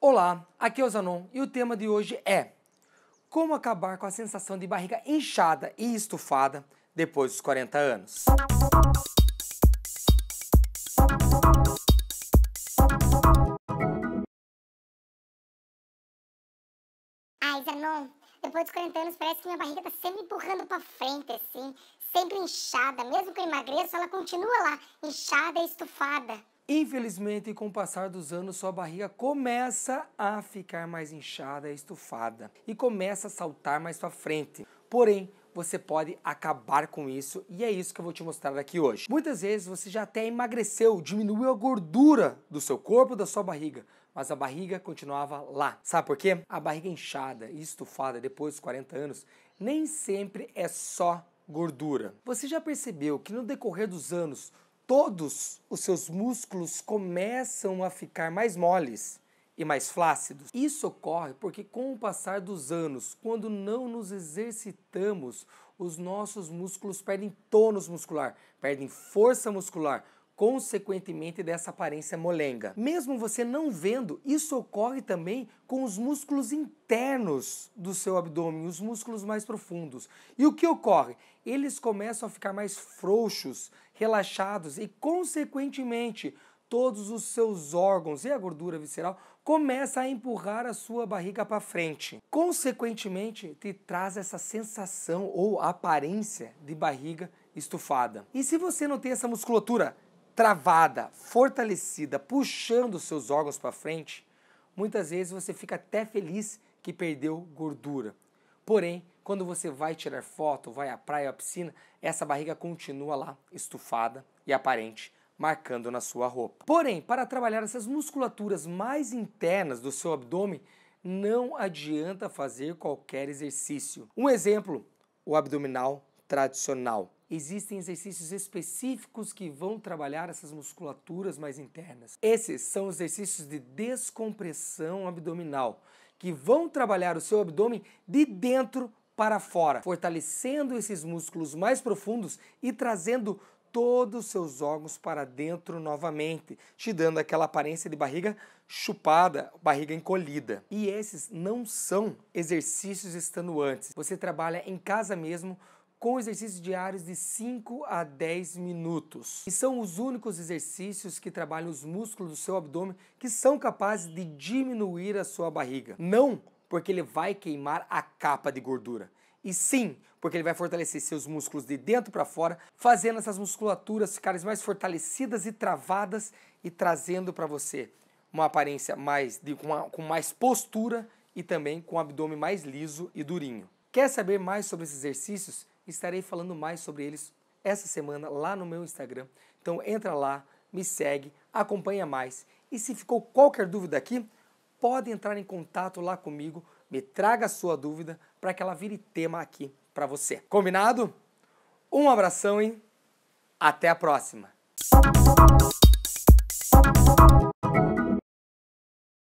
Olá, aqui é o Zanon e o tema de hoje é Como acabar com a sensação de barriga inchada e estufada depois dos 40 anos. Ai, Zanon, depois dos 40 anos parece que minha barriga tá sempre empurrando para frente, assim, sempre inchada. Mesmo que eu emagreço, ela continua lá, inchada e estufada. Infelizmente, com o passar dos anos, sua barriga começa a ficar mais inchada e estufada e começa a saltar mais para frente. Porém, você pode acabar com isso e é isso que eu vou te mostrar aqui hoje. Muitas vezes você já até emagreceu, diminuiu a gordura do seu corpo, da sua barriga, mas a barriga continuava lá. Sabe por quê? A barriga é inchada e estufada depois dos 40 anos nem sempre é só gordura. Você já percebeu que no decorrer dos anos todos os seus músculos começam a ficar mais moles e mais flácidos. Isso ocorre porque, com o passar dos anos, quando não nos exercitamos, os nossos músculos perdem tônus muscular, perdem força muscular, consequentemente dessa aparência molenga. Mesmo você não vendo, isso ocorre também com os músculos internos do seu abdômen, os músculos mais profundos. E o que ocorre? Eles começam a ficar mais frouxos, relaxados e, consequentemente, todos os seus órgãos e a gordura visceral começa a empurrar a sua barriga para frente. Consequentemente, te traz essa sensação ou aparência de barriga estufada. E se você não tem essa musculatura travada, fortalecida, puxando seus órgãos para frente, muitas vezes você fica até feliz que perdeu gordura. Porém, quando você vai tirar foto, vai à praia, à piscina, essa barriga continua lá, estufada e aparente, marcando na sua roupa. Porém, para trabalhar essas musculaturas mais internas do seu abdômen, não adianta fazer qualquer exercício. Um exemplo, o abdominal tradicional existem exercícios específicos que vão trabalhar essas musculaturas mais internas. Esses são exercícios de descompressão abdominal, que vão trabalhar o seu abdômen de dentro para fora, fortalecendo esses músculos mais profundos e trazendo todos os seus órgãos para dentro novamente, te dando aquela aparência de barriga chupada, barriga encolhida. E esses não são exercícios extenuantes. Você trabalha em casa mesmo com exercícios diários de 5 a 10 minutos. E são os únicos exercícios que trabalham os músculos do seu abdômen que são capazes de diminuir a sua barriga. Não porque ele vai queimar a capa de gordura. E sim, porque ele vai fortalecer seus músculos de dentro para fora, fazendo essas musculaturas ficarem mais fortalecidas e travadas e trazendo para você uma aparência mais de, com, com mais postura e também com o abdômen mais liso e durinho. Quer saber mais sobre esses exercícios? estarei falando mais sobre eles essa semana lá no meu Instagram. Então entra lá, me segue, acompanha mais. E se ficou qualquer dúvida aqui, pode entrar em contato lá comigo, me traga a sua dúvida para que ela vire tema aqui para você. Combinado? Um abração e até a próxima.